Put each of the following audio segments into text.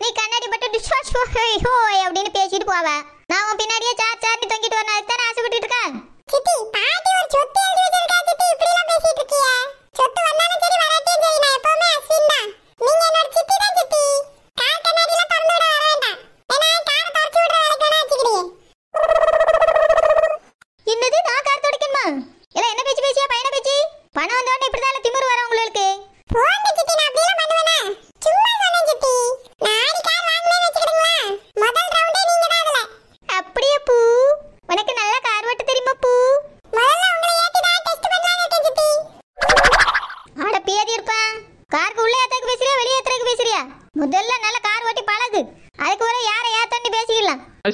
நீ கண்ணாடி மட்டும் டிஷ் வாஷ் ஹோய் ஹோய் அப்படின்னு பேசிட்டு போவ நான் உன் பின்னாடியே சார் சார்னு தொங்கிட்டு வரணும் அதுக்கு தான் ஆசைப்பட்டு இருக்கேன் சித்தி பாட்டி ஒரு சொத்து எழுதி வச்சிருக்கா சித்தி இப்படி எல்லாம் பேசிட்டு இருக்கியே சொத்து வந்தா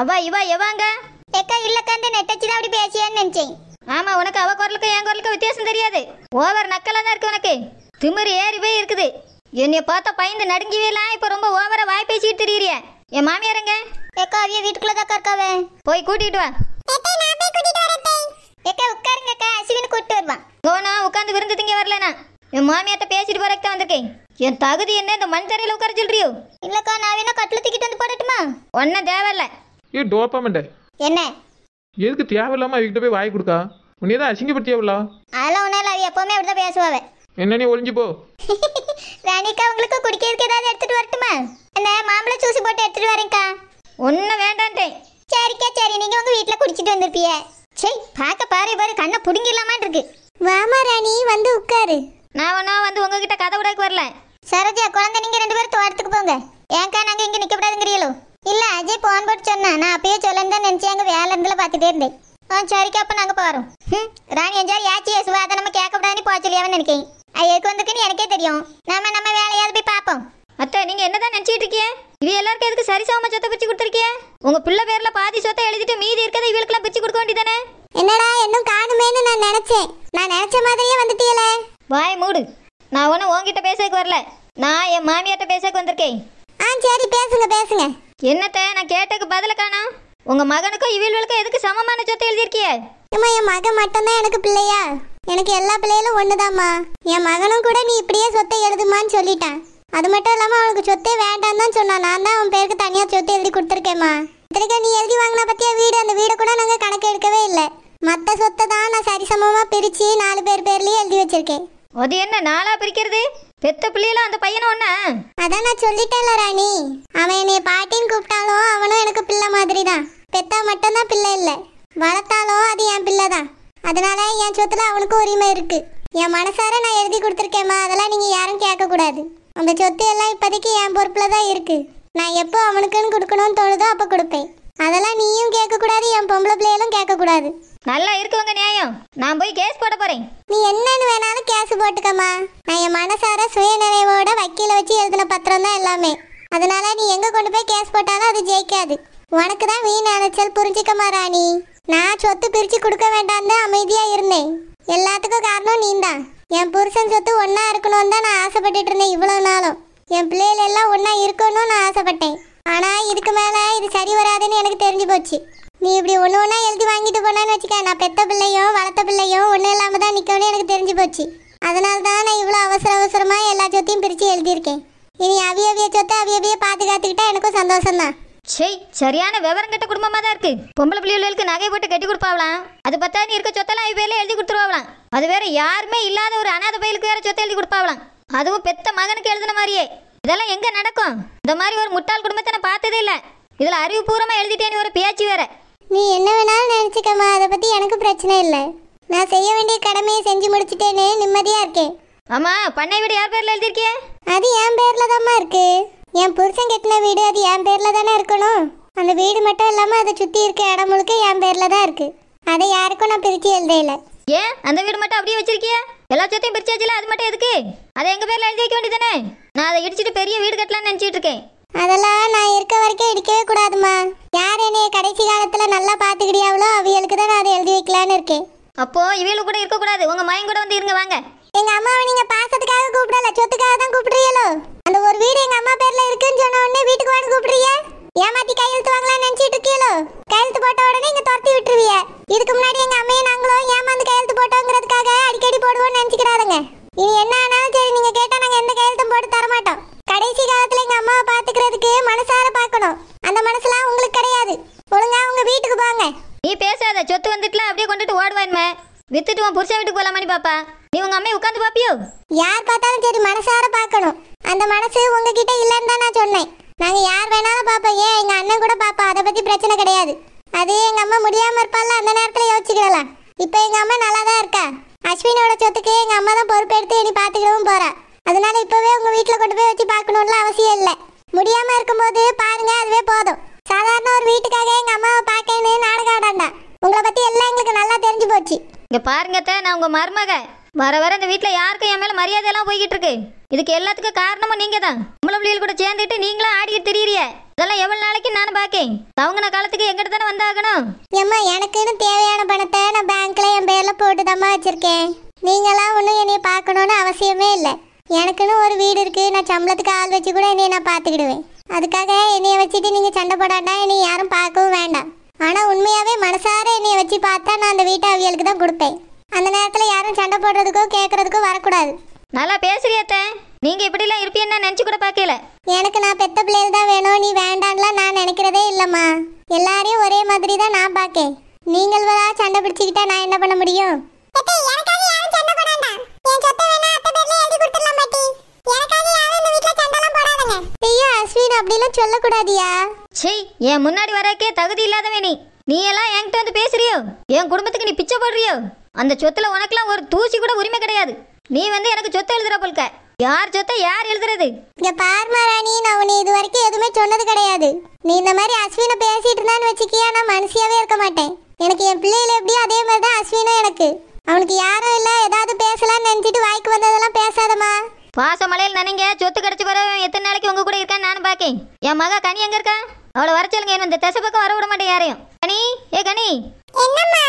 அவா இவ எவாங்க எக்கா இல்லக்கா இந்த நெட்டச்சி தான் அப்படி பேசியேன்னு நினைச்சேன் ஆமா உனக்கு அவ குரலுக்கும் என் குரலுக்கும் வித்தியாசம் தெரியாது ஓவர் நக்கலா தான் இருக்கு உனக்கு திமிரு ஏறி போய் இருக்குது என்னைய பார்த்தா பயந்து நடுங்கிவேலாம் இப்போ ரொம்ப ஓவரா வாய் பேசிட்டு தெரியுறிய என் மாமியாருங்க எக்கா அவிய வீட்டுக்குள்ள தான் இருக்காவே போய் கூட்டிட்டு வா எக்கா உட்காருங்க அக்கா அஸ்வின் கூட்டிட்டு உட்காந்து விருந்து திங்க வரலனா என் மாமியார்ட்ட பேசிட்டு போறக்கு தான் என் தகுதி என்ன இந்த மண் தரையில உட்கார சொல்றியோ இல்லக்கா நான் வேணா கட்டில தூக்கிட்டு வந்து போடட்டுமா ஒன்னும் தேவையில்லை ஏ டோப்பாமண்டே என்ன எதுக்கு தேவையில்லாம அவகிட்ட போய் வாய் கொடுக்கா உன்னே தான் அசிங்கப்படுத்தியாவில்லா அதெல்லாம் ஒன்றும் இல்லை அது எப்போவுமே அப்படி தான் பேசுவாவே என்ன நீ ஒளிஞ்சு போ ராணிக்கா உங்களுக்கு குடிக்கிறதுக்கு ஏதாவது எடுத்துட்டு வரட்டுமா அந்த மாம்பழ ஜூஸ் போட்டு எடுத்துட்டு வரேன்க்கா ஒன்றும் வேண்டான்ட்டேன் சரிக்கா சரி நீங்கள் உங்கள் வீட்டில் குடிச்சிட்டு வந்திருப்பிய சரி பார்க்க பாரு பாரு கண்ணை பிடுங்கிடலாமான் இருக்கு வாமா ராணி வந்து உட்காரு நான் ஒன்றா வந்து உங்ககிட்ட கதை விடக்கு வரல சரோஜா குழந்தை நீங்கள் ரெண்டு பேரும் தோட்டத்துக்கு போங்க ஏன்க்கா நாங்கள் இங்கே நிற்கக்கூடாதுங்கிறீங்களோ இல்லை அஜய் ஃபோன் போட்டு சொன்னா நான் அப்பயே சொல்லன்னு தான் நினச்சி வேலை இருந்துல பார்த்துட்டே இருந்தேன் ஆ சரிக்கா அப்போ நாங்கள் போகிறோம் ம் ராணி எஞ்சாரு ஏச்சி ஏசுவா அதை நம்ம கேட்க கூடாதுன்னு போச்சலியாவே நினைக்கிறேன் அது எதுக்கு வந்திருக்குன்னு எனக்கே தெரியும் நம்ம நம்ம வேலையாவது போய் பார்ப்போம் அத்தை நீங்கள் என்னதான் நினச்சிட்டு இருக்கீங்க இது எல்லாருக்கும் எதுக்கு சரி சரிசமமாக சொத்தை பிரிச்சு கொடுத்துருக்கீங்க உங்கள் பிள்ளை பேரில் பாதி சொத்தை எழுதிட்டு மீதி இருக்கிறத இவளுக்குலாம் பிச்சு கொடுக்க வேண்டியதானே என்னடா இன்னும் காணுமேன்னு நான் நினைச்சேன் நான் நினைச்ச மாதிரியே வந்துட்டீல வாய் மூடு நான் ஒன்றும் உங்ககிட்ட பேசக்கு வரல நான் என் மாமியார்ட்ட பேசக்கு வந்திருக்கேன் ஆ சரி பேசுங்க பேசுங்க என்னத்த நான் கேட்டக்கு பதில காணும் உங்க மகனுக்கும் இவிழ்வளுக்கும் எதுக்கு சமமான சொத்தை எழுதியிருக்கிய ஏமா என் மகன் மட்டும்தான் எனக்கு பிள்ளையா எனக்கு எல்லா பிள்ளைகளும் ஒண்ணுதாம்மா என் மகனும் கூட நீ இப்படியே சொத்தை எழுதுமான்னு சொல்லிட்டான் அது மட்டும் இல்லாமல் அவனுக்கு சொத்தே வேண்டாம் தான் சொன்னான் நான் தான் அவன் பேருக்கு தனியாக சொத்து எழுதி கொடுத்துருக்கேம்மா இத்தனைக்கு நீ எழுதி வாங்கின பற்றியா வீடு அந்த வீடு கூட நாங்கள் கணக்கு எடுக்கவே இல்லை மற்ற சொத்தை தான் நான் சரிசமமாக பிரித்து நாலு பேர் பேர்லேயே எழுதி வச்சிருக்கேன் அது என்ன நாளாக பிரிக்கிறது பெத்த பிள்ளையெல்லாம் அந்த பையனை ஒண்ணா அதான் நான் சொல்லிட்டேன்ல ராணி அவன் என்னை பாட்டின்னு கூப்பிட்டாலும் அவனும் எனக்கு பிள்ளை மாதிரி தான் பெத்தா மட்டும்தான் பிள்ளை இல்லை வளர்த்தாலும் அது என் பிள்ளை தான் அதனால என் சொத்துல அவனுக்கு உரிமை இருக்கு என் மனசார நான் எழுதி கொடுத்துருக்கேம்மா அதெல்லாம் நீங்க யாரும் கேட்கக்கூடாது அந்த சொத்து எல்லாம் இப்போதைக்கு என் பொறுப்புல தான் இருக்கு நான் எப்போ அவனுக்குன்னு கொடுக்கணும்னு தோணுதோ அப்போ கொடுப்பேன் அதெல்லாம் நீயும் கேட்கக்கூடாது என் பொம்பளை பிள்ளைகளும் கேட்கக்கூடாது நல்லா இருக்குவங்க நான் போய் கேஸ் போட போறேன் நீ என்னன்னு வேணாலும் கேஸ் போட்டுக்கம்மா நான் என் மனசார சுயநிறைவோட வக்கீல வச்சு எழுதின பத்திரம் தான் எல்லாமே அதனால நீ எங்க கொண்டு போய் கேஸ் போட்டாலும் அது ஜெயிக்காது உனக்கு தான் வீண் அலைச்சல் புரிஞ்சுக்கமா ராணி நான் சொத்து பிரிச்சு கொடுக்க வேண்டாம்னு அமைதியா இருந்தேன் எல்லாத்துக்கும் காரணம் நீ தான் என் புருஷன் சொத்து ஒன்றா இருக்கணும்னு தான் நான் ஆசைப்பட்டுட்டு இருந்தேன் இவ்வளோ நாளும் என் பிள்ளைகள் எல்லாம் ஒன்றா இருக்கணும்னு நான் ஆசைப்பட்டேன் ஆனால் இதுக்கு மேலே இது சரி வராதுன்னு எனக்கு தெரிஞ்சு போச்சு நீ இப்படி ஒன்று ஒன்றா எழுதி வாங்கிட்டு போனான்னு வச்சுக்க நான் பெத்த பிள்ளையோ வளர்த்த பிள்ளையோ ஒன்றும் இல்லாமல் தான் நிற்கணும்னு எனக்கு தெரிஞ்சு போச்சு அதனால தான் நான் இவ்வளோ அவசர அவசரமாக எல்லா சொத்தையும் பிரித்து எழுதியிருக்கேன் இனி அவிய அவிய சொத்தை அவிய அவிய பார்த்து காத்துக்கிட்டா எனக்கும் சந்தோஷம் தான் ஷெய் சரியான விவரம் கெட்ட குடும்பமாக தான் இருக்கு பொம்பளை பிள்ளைகளுக்கு நகை போட்டு கட்டி கொடுப்பாவலாம் அது நீ இருக்க சொத்தெல்லாம் இவ பேரில் எழுதி கொடுத்துருவாங்களாம் அது வேற யாருமே இல்லாத ஒரு அனாத பயிலுக்கு வேற சொத்தை எழுதி கொடுப்பாவலாம் அதுவும் பெத்த மகனுக்கு எழுதின மாதிரியே இதெல்லாம் எங்கே நடக்கும் இந்த மாதிரி ஒரு முட்டாள் குடும்பத்தை நான் பார்த்ததே இல்லை இதில் அறிவுபூர்வமாக எழுதிட்டேன்னு ஒரு பேச்சு வேறு நீ என்ன வேணாலும் நினச்சிக்கம்மா அதை பற்றி எனக்கு பிரச்சனை இல்லை நான் செய்ய வேண்டிய கடமையை செஞ்சு முடிச்சிட்டேன்னு நிம்மதியாக இருக்கேன் ஆமா பண்ணை வீடு யார் பேர்ல எழுதிருக்கே அது என் பேர்ல தாம்மா இருக்கு என் புருஷன் கெட்டின வீடு அது என் பேர்ல தானே இருக்கணும் அந்த வீடு மட்டும் இல்லாமல் அதை சுற்றி இருக்க இடம் முழுக்க என் பேர்ல தான் இருக்கு அதை யாருக்கும் நான் பிரித்து இல்ல ஏன் அந்த வீடு மட்டும் அப்படியே வச்சிருக்கியா எல்லா சொத்தையும் வச்சுல அது மட்டும் எதுக்கு அதை எங்க பேர்ல எழுதி வைக்க வேண்டியதானே நான் அதை இடிச்சிட்டு பெரிய வீடு கட்டலாம்னு நினைச்சிட்டு இருக்கேன் அதெல்லாம் நான் இருக்க வரைக்கும் இடிக்கவே கூடாதுமா யார் என்னைய கடைசி காலத்துல நல்லா பார்த்துக்கிட்டியாவளோ அவியலுக்கு தான் நான் அதை எழுதி வைக்கலான்னு இருக்கேன் அப்போ இவியலு கூட இருக்க கூடாது உங்க மயம் கூட வந்து இருங்க வாங்க எங்க அம்மாவை நீங்க பாசத்துக்காக கூப்பிடல சொத்துக்காக தான் கூப்பிடுறீங்களோ அந்த ஒரு வீடு எங்க அம்மா பேர்ல இருக்குன்னு சொன்ன உடனே வீட்டுக்கு வந்து கூப்பிடுறீங்க ஏமாத்தி கையெழுத்து வாங்கலாம் நினைச்சிட்டு இருக்கீங்களோ கையெழுத்து போட்ட உடனே இங்க துரத்தி விட்டுருவிய இதுக்கு முன்னாடி எங்க அம்மையை நாங்களும் ஏமாந்து கையெழுத்து போட்டோம் இருந்தாலும் சரி மனசார பார்க்கணும் அந்த மனசு உங்ககிட்ட இல்லைன்னு தான் நான் சொன்னேன் நாங்கள் யார் வேணாலும் பார்ப்போம் ஏன் எங்கள் அண்ணன் கூட பார்ப்போம் அதை பற்றி பிரச்சனை கிடையாது அது எங்கள் அம்மா முடியாமல் இருப்பால அந்த நேரத்தில் யோசிச்சுக்கலாம் இப்போ எங்கள் அம்மா நல்லா தான் இருக்கா அஸ்வினோட சொத்துக்கு எங்கள் அம்மா தான் பொறுப்பெடுத்து இனி பார்த்துக்கவும் போகிறா அதனால இப்போவே உங்கள் வீட்டில் கொண்டு போய் வச்சு பார்க்கணும்ல அவசியம் இல்லை முடியாமல் இருக்கும்போது பாருங்க அதுவே போதும் சாதாரண ஒரு வீட்டுக்காக எங்க அம்மாவை பார்க்கணும் நாடகம் உங்களை பத்தி எல்லாம் எங்களுக்கு நல்லா தெரிஞ்சு போச்சு இங்க பாருங்க நான் உங்க மருமக வர வர இந்த வீட்டில் யாருக்கும் என் மேலே மரியாதையெல்லாம் போய்கிட்டு இருக்கு இதுக்கு எல்லாத்துக்கும் காரணமும் நீங்கள் தான் உங்களை பிள்ளைகள் கூட சேர்ந்துட்டு நீங்களும் ஆடிக்கிட்டு தெரியுறிய இதெல்லாம் எவ்வளோ நாளைக்கு நான் பார்க்கேன் தவங்கின காலத்துக்கு எங்கிட்ட தானே வந்தாகணும் ஏம்மா எனக்குன்னு தேவையான பணத்தை நான் பேங்க்ல என் பேரில் போட்டு தாம்மா வச்சுருக்கேன் நீங்களாம் ஒன்றும் என்னைய பார்க்கணுன்னு அவசியமே இல்லை எனக்குன்னு ஒரு வீடு இருக்குது நான் சம்பளத்துக்கு ஆள் வச்சு கூட என்னைய நான் பார்த்துக்கிடுவேன் அதுக்காக என்னைய வச்சுட்டு நீங்கள் சண்டை போடாட்டா என்னை யாரும் பார்க்கவும் வேண்டாம் ஆனால் உண்மையாகவே மனசார என்னைய வச்சு பார்த்தா நான் அந்த வீட்டை அவியலுக்கு தான் கொடுப்பேன் போடுறதுக்கோ கேட்கறதுக்கோ வரக்கூடாது நல்லா பேசுறியத்த நீங்க எல்லாம் இருப்பீன்னு நினைச்சு கூட பாக்கல எனக்கு நான் பெத்த பிள்ளைகள் தான் வேணும் நீ வேண்டான்லாம் நான் நினைக்கிறதே இல்லம்மா எல்லாரையும் ஒரே மாதிரி தான் நான் பார்க்கேன் நீங்கள் வரா சண்டை பிடிச்சிக்கிட்டா நான் என்ன பண்ண முடியும் ஐயா அப்படிலாம் சொல்லக்கூடாதியா முன்னாடி வரக்கே தகுதி இல்லாதவே நீ நீ எல்லாம் என்கிட்ட வந்து பேசுறியோ என் குடும்பத்துக்கு நீ பிச்சை போடுறியோ அந்த சொத்துல உனக்குலாம் ஒரு தூசி கூட உரிமை கிடையாது நீ வந்து எனக்கு சொத்து எழுதுற போல்க யார் சொத்தை யார் எழுதுறது இங்க பார்மா ராணி நான் உன்னை இது வரைக்கும் எதுவுமே சொன்னது கிடையாது நீ இந்த மாதிரி அஸ்வினை பேசிட்டு இருந்தான்னு வச்சுக்கியா நான் மனசியாவே இருக்க மாட்டேன் எனக்கு என் பிள்ளைகள் எப்படியும் அதே மாதிரி தான் அஸ்வினும் எனக்கு அவனுக்கு யாரும் இல்ல ஏதாவது பேசலாம்னு நினைச்சிட்டு வாய்க்கு வந்ததெல்லாம் பேசாதமா பாச மலையில் நினைங்க சொத்து கிடைச்சி வர எத்தனை நாளைக்கு உங்க கூட இருக்கான்னு நானும் பாக்கேன் என் மகா கனி எங்க இருக்கா அவளை வர சொல்லுங்க இந்த திசை பக்கம் வர விட மாட்டேன் யாரையும் கனி ஏ கனி என்னம்மா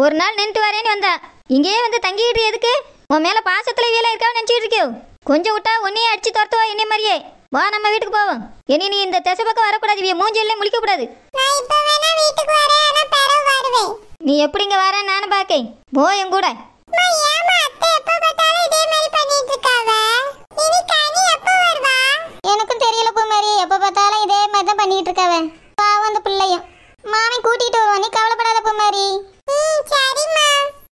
ஒரு நாள் நின்றுட்டு வரேன்னு வந்தா இங்கேயே வந்து தங்கிக்கிட்டு எதுக்கு உன் மேலே பாசத்தில் வேலை இருக்கான்னு நினச்சிட்டு இருக்கியோ கொஞ்சம் விட்டா உன்னையே அடிச்சு துரத்துவா என்ன மாதிரியே வா நம்ம வீட்டுக்கு போவோம் இனி நீ இந்த திசை பக்கம் வரக்கூடாது இவன் மூஞ்சிலே முழிக்க கூடாது நீ எப்படிங்க வர நானும் பார்க்க போ என் கூட எனக்கும் தெரியல பூமாரி எப்ப பார்த்தாலும் இதே மாதிரி தான் பண்ணிட்டு இருக்காவ பாவம் அந்த பிள்ளையும் மாமி கூட்டிட்டு வருவான் நீ